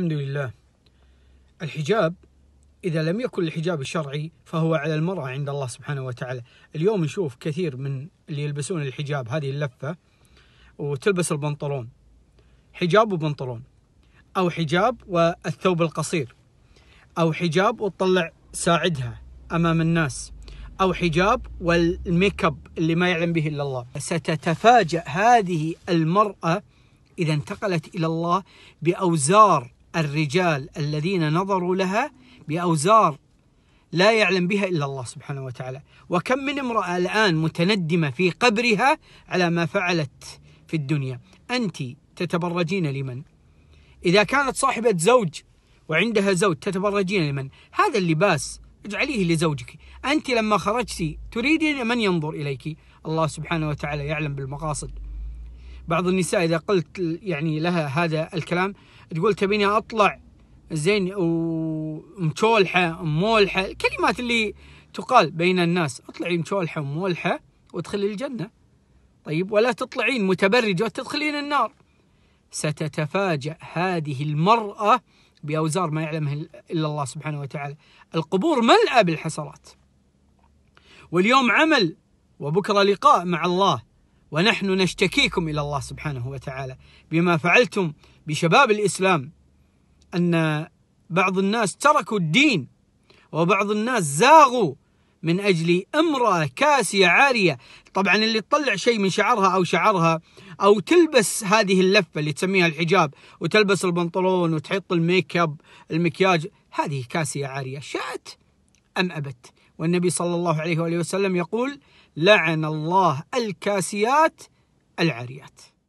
الحمد لله الحجاب إذا لم يكن الحجاب الشرعي فهو على المرأة عند الله سبحانه وتعالى اليوم نشوف كثير من اللي يلبسون الحجاب هذه اللفة وتلبس البنطلون حجاب وبنطلون أو حجاب والثوب القصير أو حجاب وتطلع ساعدها أمام الناس أو حجاب والميك اب اللي ما يعلم به إلا الله ستتفاجأ هذه المرأة إذا انتقلت إلى الله بأوزار الرجال الذين نظروا لها باوزار لا يعلم بها الا الله سبحانه وتعالى، وكم من امراه الان متندمه في قبرها على ما فعلت في الدنيا، انت تتبرجين لمن؟ اذا كانت صاحبه زوج وعندها زوج تتبرجين لمن؟ هذا اللباس اجعليه لزوجك، انت لما خرجتي تريدين من ينظر اليك، الله سبحانه وتعالى يعلم بالمقاصد. بعض النساء اذا قلت يعني لها هذا الكلام تقول تبيني اطلع زين ومشولحه مولحه الكلمات اللي تقال بين الناس اطلعي مشولحه ومولحه وادخلي الجنه طيب ولا تطلعين متبرجه وتدخلين النار ستتفاجأ هذه المرأة بأوزار ما يعلمها إلا الله سبحانه وتعالى القبور ملأة بالحسرات واليوم عمل وبكرة لقاء مع الله ونحن نشتكيكم الى الله سبحانه وتعالى بما فعلتم بشباب الاسلام ان بعض الناس تركوا الدين وبعض الناس زاغوا من اجل امراه كاسيه عاريه طبعا اللي تطلع شيء من شعرها او شعرها او تلبس هذه اللفه اللي تسميها الحجاب وتلبس البنطلون وتحط الميك اب المكياج هذه كاسيه عاريه شاءت ام ابت والنبي صلى الله عليه وآله وسلم يقول لعن الله الكاسيات العاريات